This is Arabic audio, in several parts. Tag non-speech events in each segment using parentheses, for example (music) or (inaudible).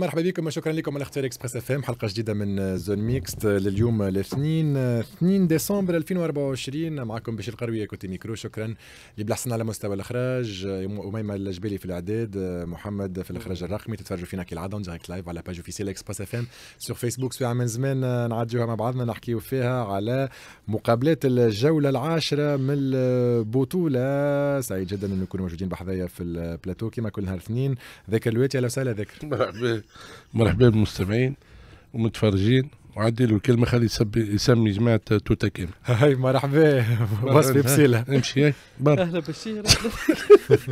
مرحبا بكم وشكرا لكم على اختيار اكسبريس اف ام حلقه جديده من زون ميكست لليوم الاثنين 2 ديسمبر 2024 معكم بشير القرويه كنت ميكرو شكرا حسن على مستوى الاخراج اميمه الجبالي في الاعداد محمد في الاخراج الرقمي تتفرجوا فينا كالعاده دايركت لايف على باج اوفيسيال اكسبريس اف ام سور فيسبوك ساعه من زمان نعديوها مع بعضنا نحكيو فيها على مقابلات الجوله العاشره من البطوله سعيد جدا ان نكونوا موجودين بحذايا في البلاتو كما كل نهار اثنين ذاك الوقت اهلا وسهلا ذاك مرحبا بالمستمعين ومتفرجين وعدي له كلمه خلي يسمي جماعه توتا كيم (laughs) هاي مرحبا وصلي بسيله (laughs) امشي هاي اهلا بشير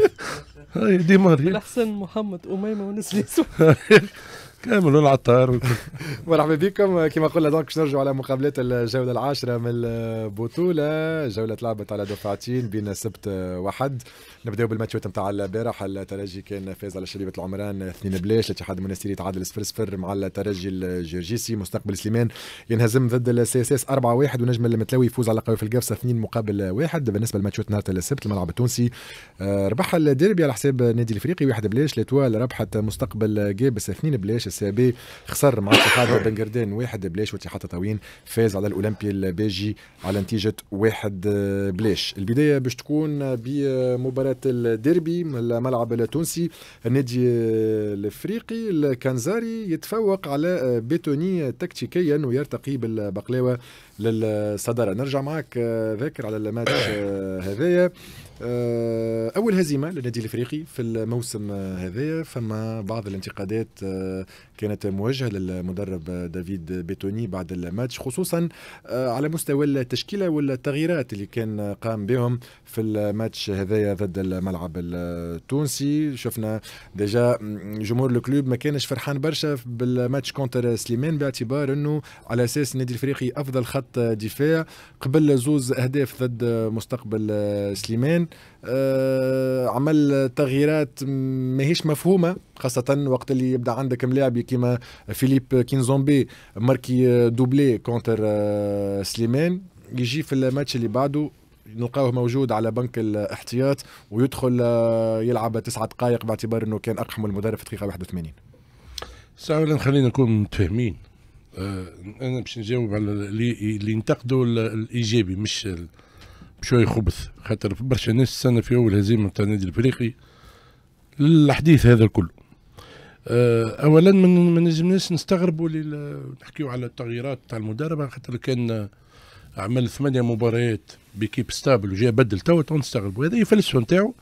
(laughs) هاي دي ماري الاحسن محمد اميمه ونسلي كامل العطار (laughs) مرحبا بكم كما قلنا دونك باش نرجعوا على مقابلات الجوله العاشره من البطوله جوله تلعبت على دفعتين بين السبت وحد نبداو بالماتشات نتاع البارح الترجي كان فاز على شبيبه العمران 2 بلاش الاتحاد المنستيري تعادل 0 0 مع الترجي الجرجيسي مستقبل سليمان ينهزم ضد السي اس اس 4 1 ونجم المتلوي يفوز على قوي في القفصه 2 مقابل 1 بالنسبه لماتشات نهار السبت الملعب التونسي آه، ربح الديربي على حساب نادي الافريقي 1 بلاش لتوال ربحت مستقبل جابس 2 بلاش السابي إيه خسر مع اتحاد (coughs) بن قردان واحد بلاش واتحاد تطاوين فاز على الاولمبي الباجي على نتيجه واحد بلاش البدايه باش تكون بمباراه الديربي الملعب التونسي النادي الافريقي الكنزاري يتفوق على بيتوني تكتيكيا ويرتقي بالبقلاوه للصداره نرجع معك آه، ذاكر على الماتش آه، هذايا آه، اول هزيمه للنادي الافريقي في الموسم هذايا فما بعض الانتقادات كانت موجهه للمدرب دافيد بيتوني بعد الماتش خصوصا على مستوى التشكيله والتغييرات اللي كان قام بهم في الماتش هذايا ضد الملعب التونسي شفنا ديجا جمهور الكلوب ما كانش فرحان برشا بالماتش كونتر سليمان باعتبار انه على اساس النادي الافريقي افضل خط خط دفاع قبل زوز اهداف ضد مستقبل سليمان آه، عمل تغييرات ماهيش مفهومه خاصه وقت اللي يبدا عندك ملاعب كيما فيليب كينزومبي ماركي دوبلي كونتر آه، سليمان يجي في الماتش اللي بعده نلقاوه موجود على بنك الاحتياط ويدخل آه، يلعب تسعة دقائق باعتبار انه كان اقحم المدرب في دقيقه 81 سؤال خلينا نكون متفاهمين آه، انا باش نجاوب على اللي اللي ينتقدوا الايجابي مش بشويه خبث خاطر برشا ناس تستنى في اول هزيمه نتاع النادي الافريقي الحديث هذا الكل آه، اولا ما نجمناش نستغربوا نحكيو على التغييرات تاع المدرب خاطر كان عمل ثمانية مباريات بكيب ستابل وجا بدل توا نستغربوا هذا هي نتاعو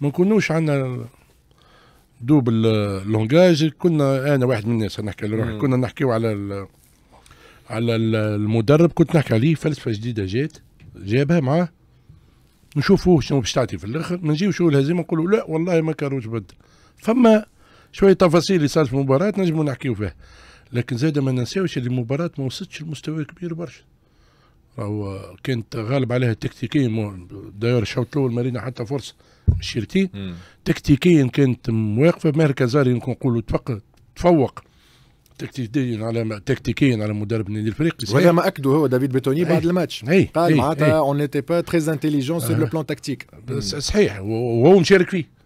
ما نكونوش عندنا دوبل لونجاج كنا انا واحد من الناس نحكي لروحي كنا نحكيو على على المدرب كنت نحكي عليه فلسفه جديده جات جابها معاه نشوفوه شنو باش تعطي في الاخر نجيو شو الهزيمه نقولوا لا والله ما كانوش بد فما شويه تفاصيل اللي صارت في المباراه نجموا نحكيو فيها لكن زاد ما ننساوش اللي المباراه ما وصلتش لمستوى كبير برشا او كانت غالب عليها تكتيكيا داير الشوط الاول ما حتى فرصه مش تكتيكيا كانت مواقفه زاري كازاري نقولوا تفوق تكتيكيا على تكتيكيا على مدرب نادي الفريق وهذا ما اكده هو دافيد بيتوني بعد الماتش قال معناتها اون نيتي با تري انتيليجون سور لو بلان تكتيك صحيح وهو مشارك فيه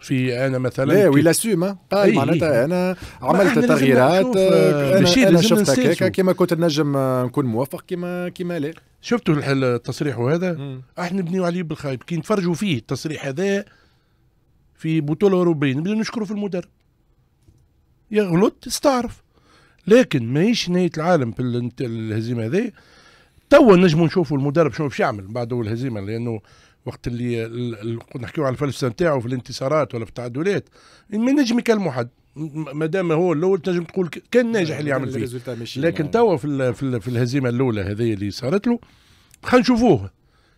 في انا مثلا لا ويل اسيوم قال معناتها انا عملت تغييرات آه، آه، انا, أنا شفتك هكاك كيما كنت نجم آه، نكون موفق كيما كيما لا شفتوا التصريح هذا احنا نبنيو عليه بالخايب كي نتفرجوا فيه التصريح هذا في بطوله اوروبيه نبدا نشكروا في المدرب يغلط استعرف لكن ماهيش نهايه العالم في الهزيمه هذه توا نجموا نشوفوا المدرب شنو باش يعمل بعد الهزيمه لانه وقت اللي نحكيو على الفلسفه نتاعو في الانتصارات ولا في التعادلات ما نجم يكلموا حد ما دام هو الاول تنجم تقول كان ناجح اللي عمل فيه لكن يعني. توا في, في, في الهزيمه الاولى هذه اللي صارت له خلينا نشوفوه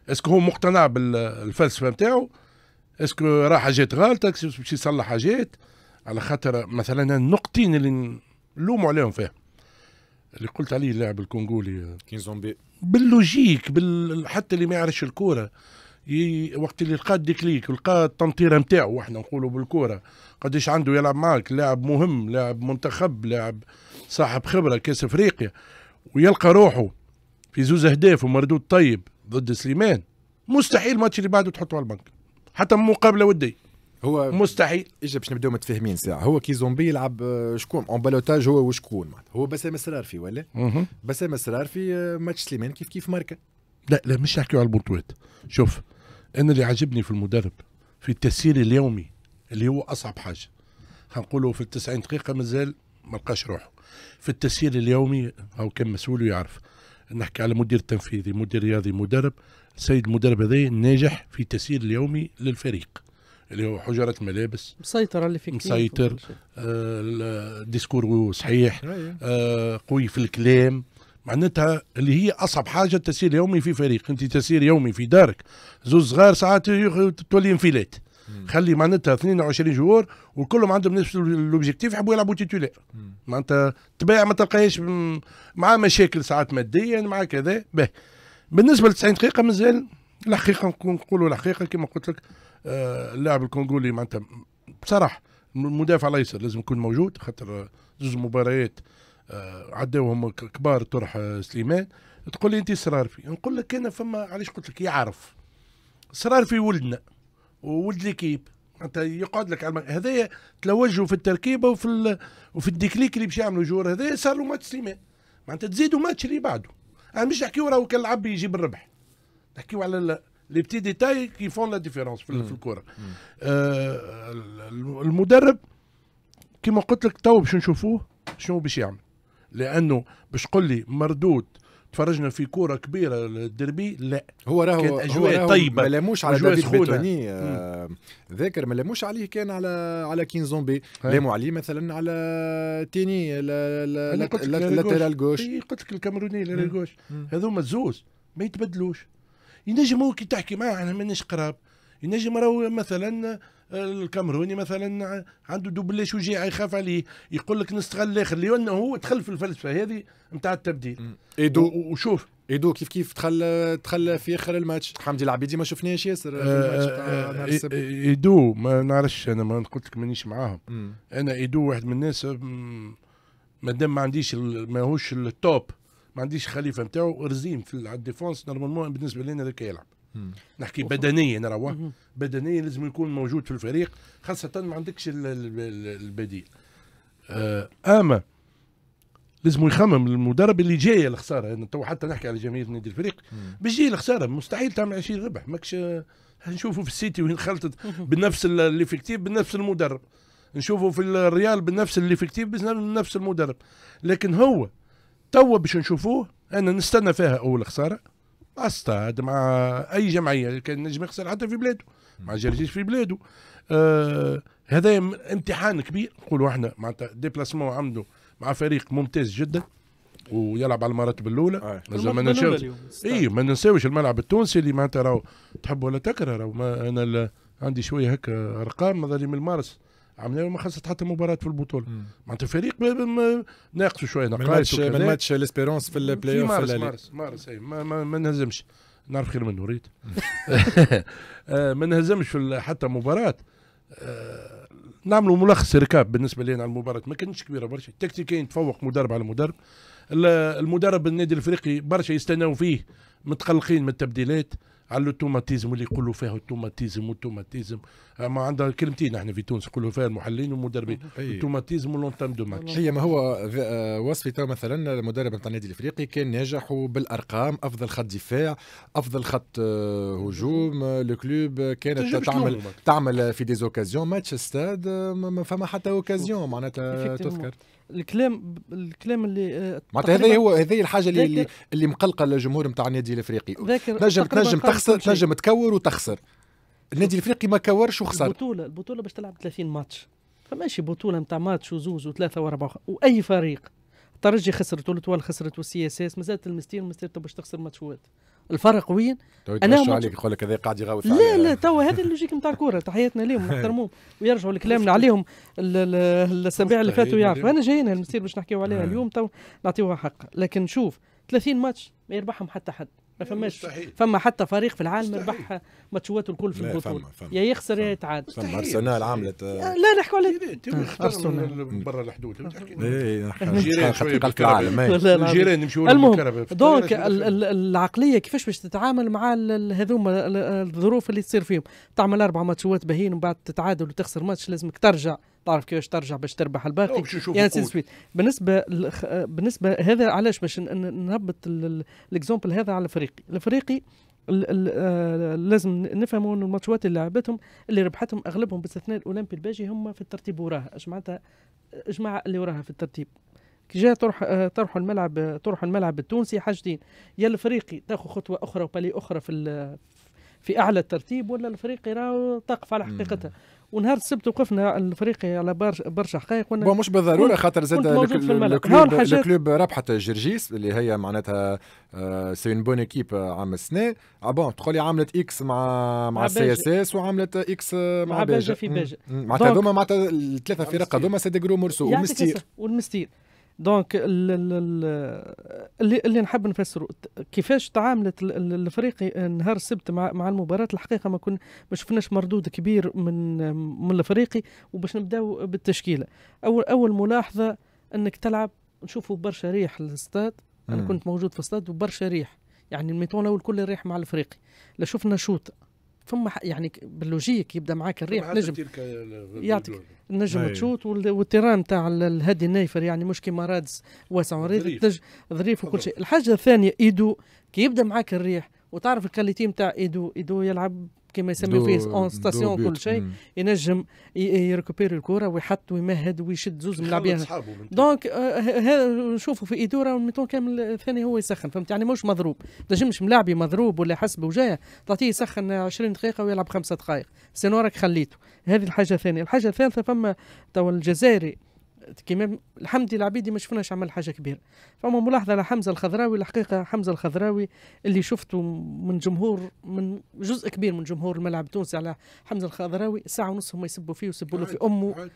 اسكو هو مقتنع بالفلسفه نتاعو اسكو راه حاجات غالطه باش يصلح حاجات على خاطر مثلا النقطتين اللي نلوموا عليهم فيها اللي قلت عليه اللاعب الكونغولي كينزومبي باللوجيك بال... حتى اللي ما يعرفش الكوره وقت اللي لقى الديكليك ولقى التنطيره نتاعو وحنا نقولوا بالكوره قداش عنده يلعب معاك لاعب مهم لاعب منتخب لاعب صاحب خبره كاس افريقيا ويلقى روحه في زوز اهداف ومردود طيب ضد سليمان مستحيل الماتش اللي بعده تحطه على البنك حتى مقابله وديه هو مستحيل اجا باش نبداو متفاهمين ساعه هو كي زومبي يلعب آه، شكون اون بالوتاج هو وشكون معناتها هو بسام في ولا بسام في آه، ماتش سليمان كيف كيف ماركه لا لا مش نحكيو على البطولات شوف انا اللي عاجبني في المدرب في التسيير اليومي اللي هو اصعب حاجه هنقوله في التسعين دقيقه مازال ما لقاش روحه في التسيير اليومي هو كان مسؤول يعرف نحكي على مدير تنفيذي مدير رياضي مدرب السيد المدرب هذا ناجح في التسيير اليومي للفريق اللي هو حجرة ملابس مسيطر اللي في مسيطر آه ديسكور صحيح أيوة. آه قوي في الكلام معناتها اللي هي اصعب حاجه التسيير يومي في فريق انت تسير يومي في دارك زوز صغار ساعات تولي انفيلات خلي معناتها 22 جوار وكلهم عندهم نفس لوبجيكتيف يحبوا يلعبوا تيتولير معناتها تباع ما تلقاهاش مع مشاكل ساعات ماديا مع كذا به بالنسبه ل 90 دقيقه مازال الحقيقه نقولوا الحقيقه كما قلت لك آه، اللاعب الكونغولي معناتها بصراحه المدافع الايسر لازم يكون موجود خاطر زوج مباريات آه، عداوهم كبار طرح آه، سليمان تقول لي انت في نقول لك انا فما علاش قلت لك يعرف في ولدنا وولد ليكيب انت يقعد لك هذايا تلوجوا في التركيبه وفي ال... وفي الديكليك اللي باش يعملوا جور هذايا صار له ماتش سليمان معناتها تزيدوا ماتش اللي بعده انا مش نحكيو راهو كان لعب يجيب الربح نحكيو على ال... لي بتي ديتاي كي فون لا ديفيرونس في, في الكره آه المدرب كما قلت لك تو باش نشوفوه شنو باش يعمل لانه باش تقول لي مردود تفرجنا في كوره كبيره الدربي لا هو راهو كان اجواء هو طيبه ما لاموش على دافيد بيتوني آه، ذاكر ما لاموش عليه كان على على كينزومبي لاموا عليه مثلا على تيني لاتيرال جوش إيه، قلت لك الكاميروني لاتيرال جوش هذوما الزوز ما يتبدلوش ينجم هو كي تحكي معاه انا مانيش قراب ينجم راهو مثلا الكاميروني مثلا عنده دوبلي شجاع يخاف عليه يقول لك نستغل الاخر لانه هو دخل في الفلسفه هذه نتاع التبديل ايدو وشوف ايدو كيف كيف دخل دخل في اخر الماتش حمدي العبيدي ما شفناش ياسر آه، آه، آه، ايدو ما نعرفش انا ما قلت لك مانيش معاهم م. انا ايدو واحد من الناس ما دام ما عنديش ماهوش التوب ما عنديش خليفه نتاعو رزيم في الديفونس نورمالمون بالنسبه لنا هذاك يلعب نحكي بدنيا نروى بدنيا لازم يكون موجود في الفريق خاصه ما عندكش البديل آه، اما لازم يخمم المدرب اللي جاي الخساره يعني تو حتى نحكي على جماهير نادي الفريق باش الخساره مستحيل تعمل 20 ربح ماكش آه، نشوفوا في السيتي وين خلطت بنفس الافكتيف بنفس المدرب نشوفوا في الريال بنفس الافكتيف بنفس المدرب لكن هو توا باش نشوفوه انا نستنى فيها اول خساره استاد مع اي جمعيه كان نجم يخسر حتى في بلاده مع جرجيس في بلاده آه هذا امتحان كبير نقولوا احنا معناتها ديبلاسمون عنده مع فريق ممتاز جدا ويلعب على المراتب الاولى لازم آه. ما ننساوش اي إيه، ما ننساوش الملعب التونسي اللي معناتها راهو تحب ولا تكره راهو انا عندي شويه هكا ارقام ماذا من المارس عملنا ما خسرت حتى مباراه في البطوله معناتها فريق ناقصه شويه نقايص من ماتش ليسبيرونس في البلاي اوف مارس مارس مارس ما, ما, ما نهزمش نعرف خير منه ريت (laughs) آه، ما نهزمش في حتى مباراه آه، نعملوا ملخص ركاب بالنسبه لنا على المباراه ما كانتش كبيره برشا تكتيكيا تفوق مدرب على مدرب المدرب النادي الافريقي برشا يستناو فيه متقلقين من التبديلات على الاوتوماتيزم اللي يقولوا فيها اوتوماتيزم اوتوماتيزم آه، ما عندها كلمتين احنا في تونس يقولوا فيها المحللين والمدربين اوتوماتيزم ولونتام دو ماتش هي ما هو آه، وصفي تو مثلا المدرب نتاع النادي الافريقي كان ناجح بالارقام افضل خط دفاع افضل خط آه، هجوم لو كلوب كانت تعمل تعمل في ديزوكازيون ماتش ستاد ما فما حتى اوكازيون معناتها تذكر الكلام الكلام اللي آه، معناتها هذا هو هذه الحاجه اللي اللي, اللي مقلقه للجمهور نتاع النادي الافريقي تنجم تنجم تخسر تنجم تكور وتخسر النادي الافريقي ما كورش وخسر البطوله البطوله باش تلعب 30 ماتش فماشي بطوله نتاع ماتش وزوز وثلاثه واربعه واي فريق الترجي خسرت والتوال خسرت والسي اس اس مازالت المستير المستير باش تخسر ماتشات الفرق وين انا مت... عليك يقول لك هذا قاعد يغاوث لا لا توا هذا اللوجيك نتاع الكوره تحياتنا لهم نحترموهم (laughs) ويرجعوا لكلامنا عليهم الاسابيع اللي فاتوا يعرفوا انا جايين المسير باش نحكيو عليها نعم. اليوم تو نعطيوها حق لكن شوف 30 ماتش ما يربحهم حتى حد ما إيه، فماش فما حتى فريق في العالم ربح ماتشوات الكل في البطوله يا يخسر يا يتعادل فما ارسنال عملت آه، لا نحكوا على آه، برا الحدود الجيران إيه، إيه، يمشوا المهم دونك العقليه كيفاش باش تتعامل مع هذوما الظروف اللي تصير فيهم تعمل اربع ماتشوات بهين ومن بعد تتعادل وتخسر ماتش لازمك ترجع تعرف كيفاش ترجع باش تربح الباقي يعني سويت بالنسبه بالنسبه هذا علاش باش نهبط الاكزومبل هذا على الفريقي الفريقي آه، لازم نفهموا ان الماتشات اللي لعبتهم اللي ربحتهم اغلبهم باستثناء الاولمبي الباجي هم في الترتيب وراها اش معناتها اجماع اللي وراها في الترتيب كي جاء تروح تروح آه، الملعب تروح الملعب التونسي حاجتين يا الفريقي تاخذ خطوه اخرى وبالي اخرى في في اعلى الترتيب ولا الفريقي راه تقف على حقيقتها ونهار السبت وقفنا الفريقي على برشا حقائق بون مش بالضروره خاطر زاد الكلوب ربحت جرجيس اللي هي معناتها سي اون بون ايكيب عام السنه بون ah تقول لي عملت اكس مع مع السي اس اس وعملت اكس مع باجا في باجا معناتها هذوما معناتها الثلاثه فرق هذوما سي دي غرو مورسو ومستير والمستير دونك اللي اللي نحب نفسره كيفاش تعاملت الفريق نهار السبت مع مع المباراه الحقيقه ما كنا ما شفناش مردود كبير من من الفريقي وباش نبداو بالتشكيله اول اول ملاحظه انك تلعب نشوفوا برشا ريح للاستاد انا كنت موجود في الاستاد وبرشا ريح يعني الميتون الاول كل ريح مع الفريقي لا شفنا شوط فما يعني باللوجيك يبدا معاك الريح نجم يعطيك النجم تشوت والتيران تاع الهادي النايفر يعني مش كيما رادس واسع ظريف ظريف وكل شيء الحاجه الثانيه ايدو كي يبدا معاك الريح وتعرف الكاليتي نتاع ايدو ايدو يلعب كما يسميو فيه اون ستاسيون كل شيء ينجم يركوبيري الكره ويحط ويمهد ويشد زوز من دونك هذا آه، نشوفوا في ادوره والميتون كامل الثاني آه، هو يسخن فهمت يعني مش مضروب ما تنجمش ملاعبي مضروب ولا حسب وجايه تعطيه يسخن 20 دقيقه ويلعب خمسة دقائق سينو راك خليته هذه الحاجه الثانيه الحاجه الثالثه فما توا الجزائري كيما لله العبيدي ما شفناش عمل حاجه كبيره فما ملاحظه لحمزه الخضراوي الحقيقه حمزه الخضراوي اللي شفته من جمهور من جزء كبير من جمهور الملعب التونسي على حمزه الخضراوي ساعه ونص هم يسبوا فيه ويسبوا له في امه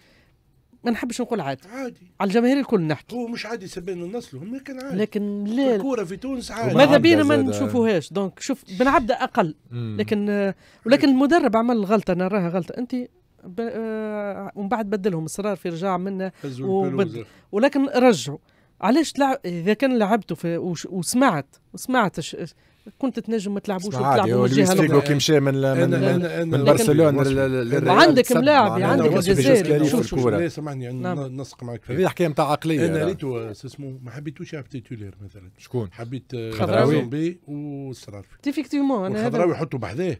ما نحبش نقول عادي عادي على الجماهير الكل نحكي هو مش عادي سبين الناس هم لكن عادي لكن لا الكوره في تونس عادي ماذا بينا ما نشوفوهاش دونك شوف بن عبده اقل لكن ولكن المدرب عمل غلطه انا نراها غلطه انت آه، ومن بعد بدلهم اصرار في رجاع منه وبدل ولكن رجعوا علاش تلعب اذا كان لعبته في وش... وسمعت وسمعت ش... كنت تنجم ما تلعبوش وتلعبوا الجهه الاخرى كي مشى من من, من, من برشلونه وعندك ملاعب عندك الجزائر شوف شوف إيه، سامحني نعم. نسق معك هذه حكايه نتاع عقليه انا ريتو اسمه ما حبيتوش يلعب تيتولير مثلا شكون حبيت آه، خضراوي وصرار تيفيكتيفمون انا خضراوي يحطوا بحذاه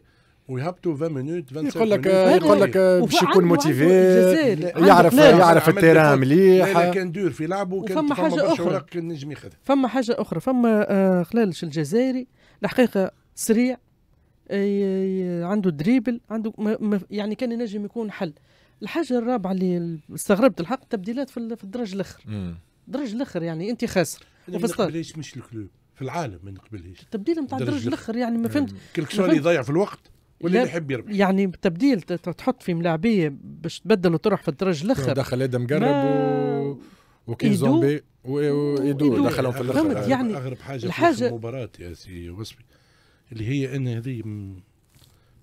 وي هاف تو 20 مينوت 25 يقول لك يقول لك باش يكون موتيفي يعرف يعرف التيران مليح كان دور في لعبه كان فما حاجه اخرى كان نجم فما حاجه اخرى فما آه، خلال خلالش الجزائري الحقيقه سريع آه، عنده دريبل عنده يعني كان ينجم يكون حل الحاجه الرابعه اللي استغربت الحق تبديلات في الدرج الاخر الدرج الاخر يعني انت خاسر وفي مش الكلوب في العالم ما نقبلهاش التبديل نتاع الدرج الاخر يعني ما آه. فهمت كل يضيع في الوقت واللي بيحب يربح يعني تبديل تحط في ملاعبيه باش تبدل وتروح في الدرج الاخر دخل ادم قرب و... وكين زومبي ويدو دخلهم في الاخر يعني اغرب حاجه الحاجة في المباراه يا سي وصفي اللي هي ان هذه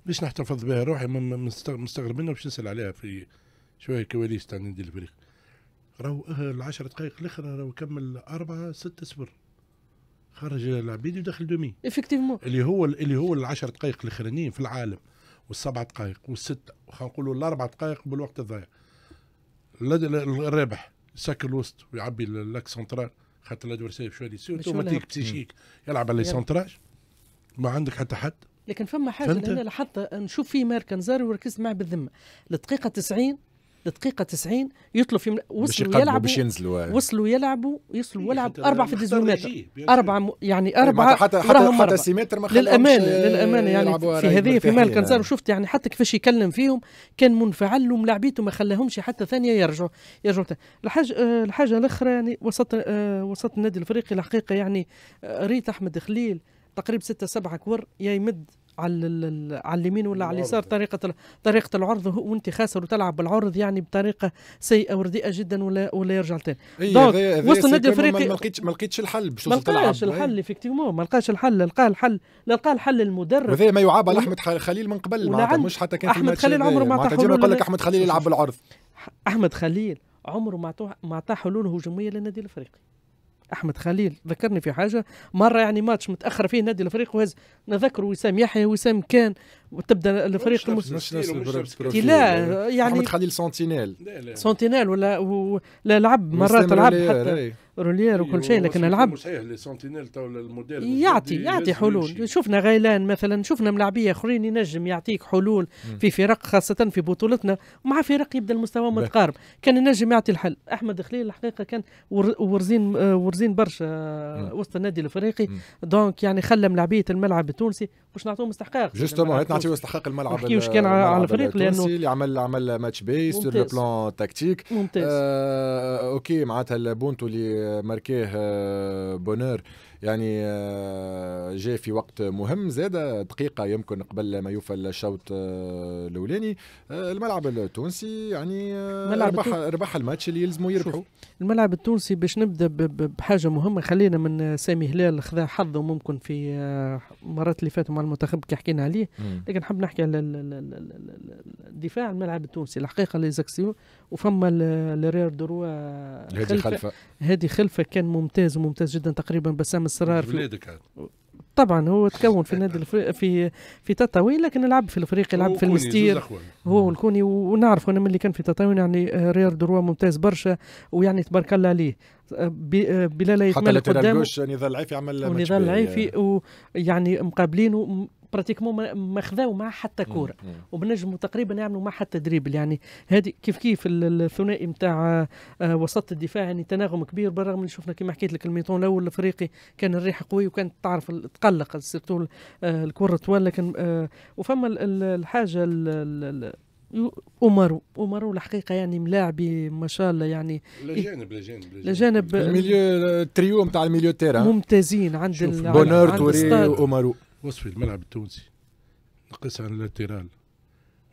باش نحتفظ بها روحي مستغرب منها باش نسال عليها في شويه كواليس تاع نادي الفريق راهو العشر دقائق الاخرى راهو كمل أربعة ستة صفر خرج العبيد ودخل دومي افكتيفمون اللي هو اللي هو العشر دقائق الاخرانيين في العالم والسبع دقائق والست خلينا نقولوا الاربع دقائق بالوقت الضايع الرابح يسكر الوسط ويعبي لاك سنترال خاطر الادورسيف شويه يصير اوتوماتيك بسيشيك يلعب على سنتراج ما عندك حتى حد لكن فما حاجه انا لاحظت نشوف فيه ماركا نزار وركزت معه بالذمه الدقيقه 90 دقيقه 90 يطلب في وصلوا يلعبوا باش ينزلوا وصلوا يلعبوا يصلوا يلعب إيه، اربع في الديزومات اربعه يعني, يعني اربعه حتى حتى, حتى سيمتر ما للامانه آه، للامانه يعني في هذه في مال كنزار وشفت يعني حتى كيفاش يكلم فيهم كان منفعل وملاعبيته ما خلاهمش حتى ثانيه يرجعوا يرجعوا الحاجه آه، الحاجه الاخرى يعني وسط آه، وسط النادي الافريقي الحقيقه يعني ريت احمد خليل تقريبا ستة سبعة كور يا يمد على على اليمين ولا على اليسار طريقه طريقه العرض وانت خاسر وتلعب بالعرض يعني بطريقه سيئه ورديئه جدا ولا ولا يرجع تاني إيه، دونك وسط النادي الافريقي ما لقيتش ما لقيتش الحل باش إيه. ما لقاش الحل افكتيفمون ما لقاش الحل لقى الحل لقى الحل المدرب هذا ما يعاب على احمد خليل من قبل معناتها مش حتى كان احمد خليل عمره ما عطاه يقول لك احمد خليل يلعب بالعرض احمد خليل عمره ما عطاه حلول هجوميه للنادي الافريقي احمد خليل ذكرني في حاجه مره يعني ماتش متاخر فيه نادي الفريق وهز نذكر وسام يحيى وسام كان وتبدا الفريق المسلم مش نفس لا يعني محمد خليل سنتينيل سنتينيل ولا لا لعب مرات لعب حتى رولير أيوة، وكل شيء لكن لعب يعطي يعطي حلول شفنا غيلان مثلا شفنا ملاعبيه اخرين ينجم يعطيك حلول في فرق خاصه في بطولتنا مع فرق يبدا المستوى متقارب كان ينجم يعطي الحل احمد خليل الحقيقه كان ورزين ورزين برشا وسط النادي الافريقي دونك يعني خلى ملاعبيه الملعب التونسي باش نعطوه مستحقاق جوستومون هات نعطيو مستحقاق الملعب ما نحكيوش كان على الفريق لانه اللي عمل عمل ماتش باهي سور لو بلان تكتيك ممتاز آه اوكي معناتها البونتو اللي ماركاه بونور يعني آه، جاء في وقت مهم زاد دقيقه يمكن قبل ما يوفى الشوط آه، الاولاني آه، الملعب التونسي يعني ربح ربح الماتش اللي يلزموا يربحوا الملعب التونسي باش نبدا بحاجه مهمه خلينا من سامي هلال خذا حظه ممكن في المرات اللي فاتوا مع المنتخب كي حكينا عليه لكن نحب نحكي على الدفاع الملعب التونسي الحقيقه لي زاكسيون وفما الرير دروا هادي خلفه هادي خلفه كان ممتاز وممتاز جدا تقريبا بسام الصغار في طبعا هو تكون في النادي الفري... في في تطاوي لكن لعب في الفريق لعب في المستير هو والكوني ونعرف انا من اللي كان في تطاوي يعني ريال دروا ممتاز برشا ويعني تبارك الله عليه بلال يتمال حتى قدامه نضال العيفي عمل ونضال العيفي ويعني مقابلينه براتيكمون ما خذاو معاه حتى كوره وبنجموا تقريبا يعملوا معاه حتى دريبل يعني هذه كيف كيف الثنائي نتاع آه، وسط الدفاع يعني تناغم كبير بالرغم اللي شفنا كما حكيت لك الميتون الاول الافريقي كان الريح قوي وكانت تعرف تقلق سيرتو آه، الكره طوال لكن آه، وفما الحاجه أمر أمر الحقيقه يعني ملاعبي ما شاء الله يعني لجانب إيه، لجانب لجانب الميليو التريو نتاع الميليو تيرا ممتازين عند بونور توري وامروا وصف الملعب التونسي نقص على اللاتيرال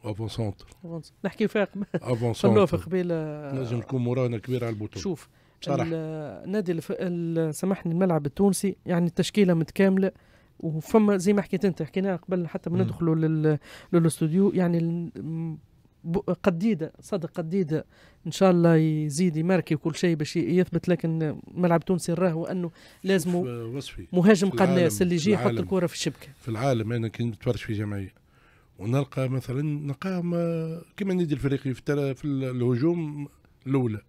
افون سونتر نحكي فيها افون سونتر قبيله لازم تكون مرانا كبيره على البطوله شوف صراحه النادي سامحني الملعب التونسي يعني التشكيله متكامله وفما زي ما حكيت انت حكينا قبل حتى ما ندخلوا للاستوديو يعني قديده صدق قديده ان شاء الله يزيد يماركي وكل شيء باش يثبت لكن ملعب تونسي راهو انه لازم مهاجم قناص اللي يجي يحط الكره في الشبكه في العالم انا كنت نتفرج في جمعيه ونلقى مثلا نلقى كما ندير الفريق في, في الهجوم الاولى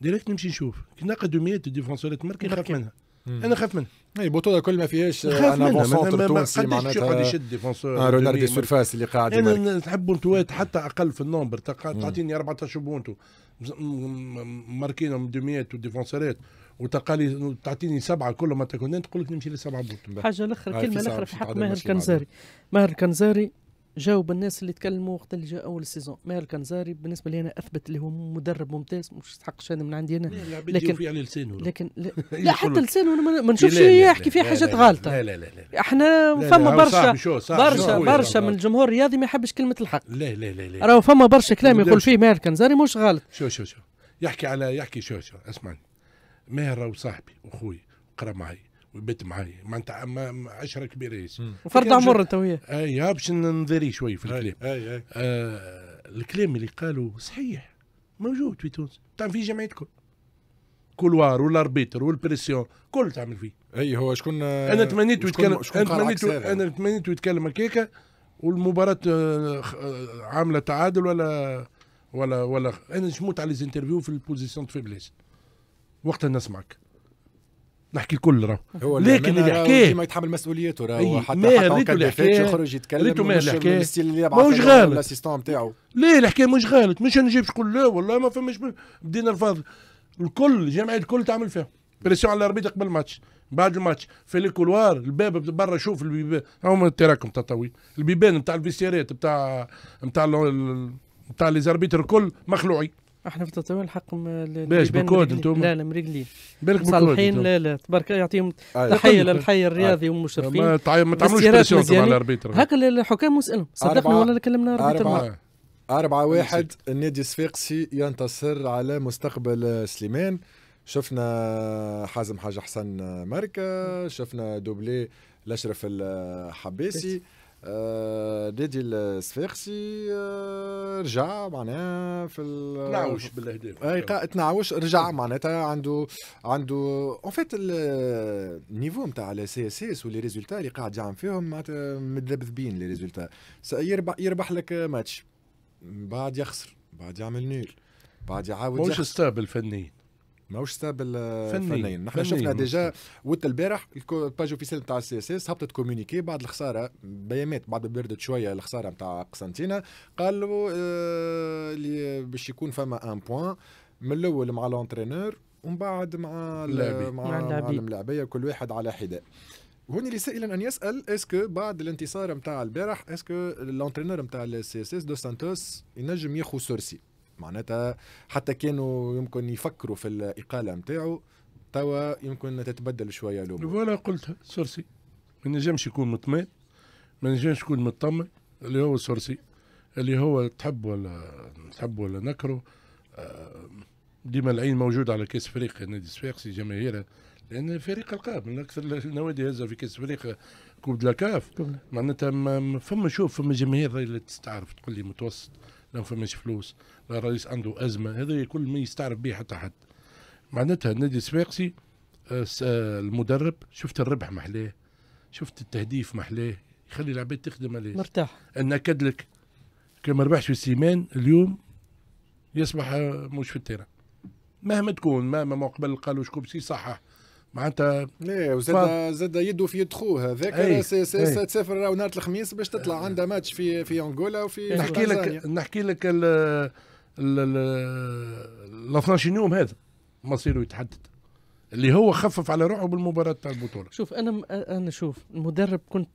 ديريكت نمشي نشوف كي نلقى 200 ديفونسورات ماركي نخاف منها انا خاف منها اي بطوله كل ما فيهاش انا بونسونتر تونسي معناتها يقعد يشد ديفونسور آه، رونار دي سيرفاس اللي قاعد انا تحبوا انتوا حتى اقل في النومبر تعطيني 14 بونتو ماركينهم ديميات وديفونسورات وتقالي تعطيني سبعه كل ما تكون تقول لك نمشي لسبعه بونتو حاجه الاخر كلمه الاخر في حق ماهر الكنزاري ماهر الكنزاري جاوب الناس اللي تكلموا وقت اللي جاء اول سيزون ماهر الكنزاري بالنسبه لي انا اثبت اللي هو مدرب ممتاز مش يستحقش هذا من عندي انا لكن في على يعني لسانه لكن لا, (laughs) لا حتى لسانه انا ما نشوفش يحكي فيه حاجات غالطه لا لا لا, لا احنا فما برشا برشا برشا من الجمهور الرياضي ما يحبش كلمه الحق لا لا لا, لا. راهو فما برشا كلام يقول فيه ماهر الكنزاري مش غلط شو شو شو يحكي على يحكي شو شو اسمعني ماهر راهو صاحبي واخوي قرا معي بت معايا معناتها ما عشره كبيره ياسر فرد عمر انت وياه اي آه، باش نضيري شوي في الكلام أي أي. آه الكلام اللي قالوا صحيح موجود في تونس تعمل فيه جمعيتكم كولوار والاربيتر والبريسيون كل تعمل فيه اي هو شكون انا تمنيت ويتكلم انا تمنيت انا تمنيت ويتكلم هكاك والمباراه آه، آه، عامله تعادل ولا ولا ولا انا نموت على ليزانترفيو في البوزيسيون دو فيبليس وقتها نسمعك نحكي الكل راه لكن اللي حكاه ما يتحمل مسؤوليته راه حتى حتى ريتو اللي يخرج يتكلم ريتو ما اللي ماهوش غالط الاسيستون نتاعو ليه الحكايه مش غالط مش انا جايبش لا والله ما فماش بدينا الفاضل الكل الجمعيه الكل تعمل فيها بريسيون على الاربيت قبل الماتش بعد الماتش في الكولوار الباب برا شوف البيبان هما التراكم تطوي البيبان نتاع الفيسيرات نتاع نتاع نتاع لي زاربيتر الكل مخلوعي احنا في تطوير الحق باش بالكود انتم لا لا مريقلين بالك صالحين لا لا تبارك يعطيهم آه، تحيه للحي الرياضي آه، والمشرفين ما تعملوش بريسيون على الاربيتر هكا الحكام واسالهم صدقني ولا كلمنا الاربيتر أربعة واحد النادي الصفاقسي ينتصر على مستقبل سليمان شفنا حازم حاج حسن ماركة شفنا دوبلي الاشرف الحبيسي آه، نادي الصفاقسي آه، رجع معناها في تناوش بالاهداف اي تناوش رجع معناتها عنده عنده اون فيت النيفو نتاع السي اس اس ولي ريزولتا اللي قاعد يعمل فيهم معناتها مذبذبين لي ريزولتا يربح يربح لك ماتش بعد يخسر بعد يعمل نيل بعد يعاود مش ستابل فنيا ماهوش سبب الفنانين آه، نحن شفنا ديجا وقت البارح الباج اوفيسيال نتاع السي اس اس هبطت كومونيكي بعد الخساره بيانات بعد بردت شويه الخساره نتاع قسنطينه قالوا آه، اللي باش يكون فما ان بوان من الاول مع لونترينور ومن بعد مع مع, مع الملاعبيه كل واحد على حده هون اللي سائلا ان يسال اسكو بعد الانتصار نتاع البارح اسكو لونترينور نتاع السي اس اس دو سانتوس ينجم ياخذ سورسي معناتها حتى كانوا يمكن يفكروا في الاقاله نتاعو توا يمكن تتبدل شويه الامور فوالا قلتها سورسي ما نجمش يكون مطمئن ما نجمش يكون مطمن اللي هو سورسي اللي هو تحب ولا تحب ولا نكره آه، ديما العين موجود على كاس افريقيا نادي الصفاقسي جماهيره لان فريق القاب من اكثر النوادي هزه في كاس افريقيا كوب دلاكاف معناتها فما شوف فما جماهير اللي تستعرف تقول لي متوسط لو فماش فلوس لا الرئيس عنده ازمه هذا كل ما يستعرف به حتى حد معناتها النادي الصفاقسي آه، آه، المدرب شفت الربح محلاه شفت التهديف محلاه يخلي العباد تخدم عليه مرتاح ناكد لك كان ما ربحش في السيمان اليوم يصبح آه، مش في التيران مهما تكون مهما ما قبل قالوا شكون بسي صحح معناتها إيه، وزاد زاد يده في يد خوه هذاك تسافر راهو نهار الخميس باش تطلع آه. عندها ماتش في في انغولا وفي نحكي لك نحكي لك ال ال 12 يوم هذا مصيره يتحدد اللي هو خفف على روحه بالمباراه تاع البطوله شوف انا انا شوف المدرب كنت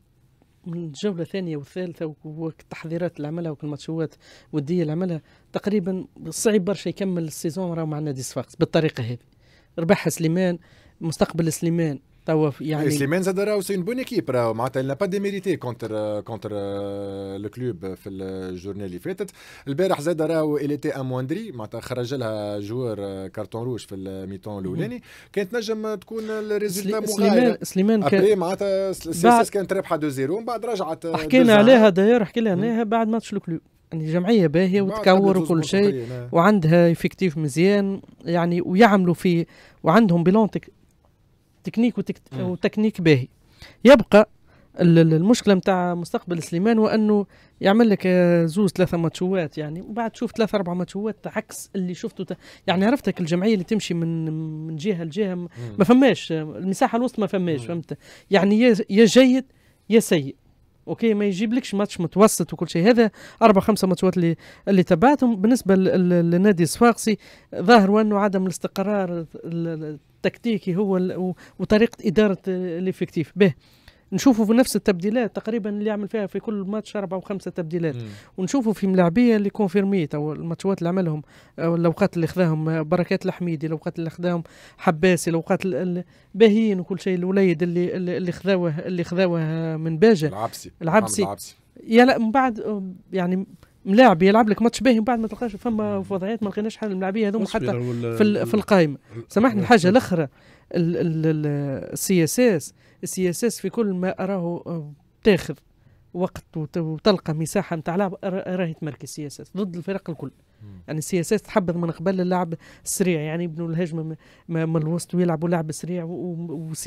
من الجوله الثانيه والثالثه والتحضيرات اللي عملها وكل الماتشات الوديه اللي عملها تقريبا صعب برشا يكمل السيزون راهو نادي صفاقس بالطريقه هذه ربحها سليمان مستقبل سليمان توا يعني سليمان زاد راهو سي بون ايكيب راهو معناتها لا با ديميريتي كونتر كونتر لو كلوب في الجورني اللي فاتت البارح زاد راهو اليتي امواندري معناتها خرج لها جوار كارتون روج في الميتون الاولاني كانت نجم تكون الريزلتا سليمان سليمان كان معناتها السياسيس كانت رابحه 2 0 ومن بعد رجعت حكينا عليها داير حكينا عليها بعد ماتش لو كلوب يعني جمعية باهية وتكور وكل شيء آه. وعندها افكتيف مزيان يعني ويعملوا في وعندهم بلونتك تكنيك وتكنيك باهي يبقى المشكله نتاع مستقبل سليمان وانه يعمل لك آه، زوز ثلاثه ماتشوات يعني وبعد تشوف ثلاثه اربع ماتشوات عكس اللي شفته ت... يعني عرفتك الجمعيه اللي تمشي من من جهه لجهه ما, ما فماش آه، المساحه الوسط ما فماش فهمت يعني يا يا جيد يا سيء اوكي ما يجيبلكش ماتش متوسط وكل شيء هذا اربع خمسه ماتشات اللي اللي تبعتهم بالنسبه للنادي الصفاقسي ظاهر وانه عدم الاستقرار التكتيكي هو وطريقه اداره الافكتيف به نشوفوا في نفس التبديلات تقريبا اللي يعمل فيها في كل ماتش اربع وخمسه تبديلات ونشوفه ونشوفوا في ملاعبيه اللي كونفيرمي او الماتشات اللي عملهم او الاوقات اللي خذاهم بركات الحميدي الاوقات اللي خذاهم حباسي الاوقات باهيين وكل شيء الوليد اللي اللي خذاوه اللي خذاوه من باجه العبسي العبسي, العبسي. يا لا من بعد يعني ملاعب يلعب لك ماتش باهي بعد ما تلقاش فما وضعيات ما لقيناش حال الملاعبيه هذوما حتى في, في القائمه سامحني الحاجه الاخرى السي اس اس السي اس اس في كل ما اراه آه، تاخذ وقت وتلقى مساحه نتاع لعب راهي تمركز السي اس اس ضد الفرق الكل يعني السياسات تحبذ من قبل اللعب السريع يعني يبنوا الهجمه من الوسط ويلعبوا لعب سريع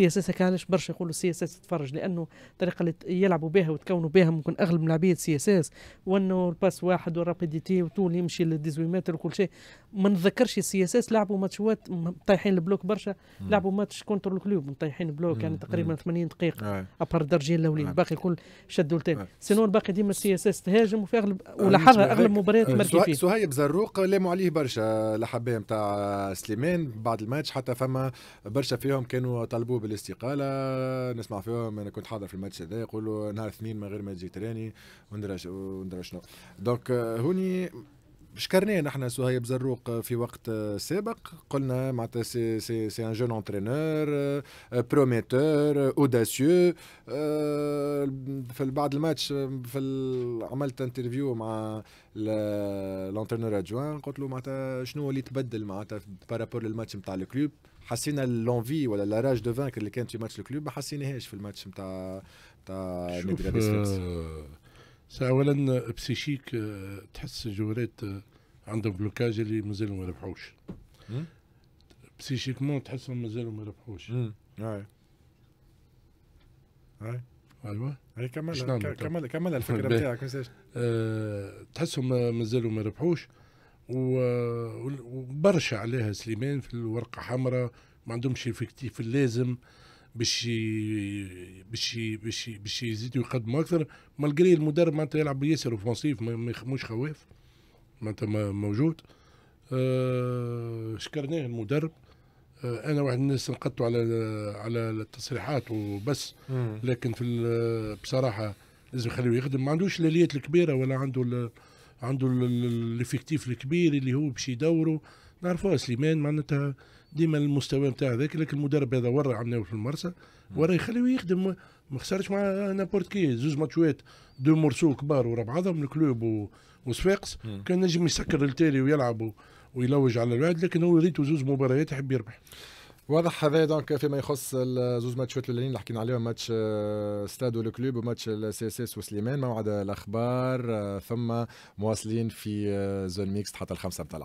اس اس علاش برشا يقولوا السياسات تتفرج لانه الطريقه اللي يلعبوا بها وتكونوا بها ممكن اغلب اس اس وانه الباس واحد والرابيديتي وطول يمشي لل 18 متر وكل شيء ما نتذكرش السياسات لعبوا ماتشوات طايحين البلوك برشا لعبوا ماتش كونتر الكلوب طايحين بلوك يعني تقريبا 80 دقيقه ابار الدرجين الاولين نعم. الباقي الكل شدوا لتاني نعم. سينون باقي ديما السياسات تهاجم وفي اغلب أه، ولاحظها اغلب مباريات أه، مركزيه الروق لاموا عليه برشا لحبيه نتاع سليمان بعد الماتش حتى فما برشا فيهم كانوا طلبوه بالاستقاله نسمع فيهم انا كنت حاضر في الماتش هذا يقولوا نهار اثنين من غير ما تجي تراني وندرا شنو دونك euh، هوني شكرناه نحن سهيب زروق في وقت سابق قلنا معناتها سي سي سي ان جون انترينور بروميتور اوداسيو في بعد الماتش في عملت انترفيو مع الانترينور ادجوان قلت له معناتها شنو اللي تبدل معناتها بارابور للماتش نتاع الكلوب حسينا لونفي ولا لا راج دو فانكر اللي كانت في ماتش الكلوب ما حسيناهاش في الماتش نتاع نتاع اولا بسيشيك آه، تحس جوريت آه، عندهم بلوكاج اللي مازالوا ما ربحوش بسيشيكمون تحسهم مازالوا ما ربحوش اي ايوا هي يعني كمل كمل كمل الفكره نتاعك أه تحسهم مازالوا ما ربحوش وبرشا عليها سليمان في الورقه حمراء ما عندهمش الفكتيف اللازم باش باش باش باش يزيدوا يقدموا اكثر مالغري المدرب معناتها يلعب ياسر اوفونسيف ما يخموش خواف معناتها موجود آه، شكرناه المدرب آه، انا واحد الناس نقدتوا على على التصريحات وبس لكن في بصراحه لازم يخليه يخدم ما عندوش الاليات الكبيره ولا عنده عنده الافكتيف الكبير اللي هو باش يدوره نعرفوها سليمان معناتها ديما المستوى نتاع هذاك لكن المدرب هذا ورا عمناه في المرسى ورا يخليه يخدم ما خسرش مع نابورت كي زوج ماتشات دو مورسو كبار ورا بعضهم الكلوب وصفاقس كان نجم يسكر التالي ويلعب ويلوج على الوعد لكن هو ريتو زوج مباريات يحب يربح واضح هذا دونك فيما يخص زوج ماتشات الاولين اللي حكينا عليهم ماتش ستاد آه، والكلوب وماتش السي اس اس وسليمان موعد الاخبار آه، ثم مواصلين في زون آه، ميكس حتى الخمسه نتاع العشاء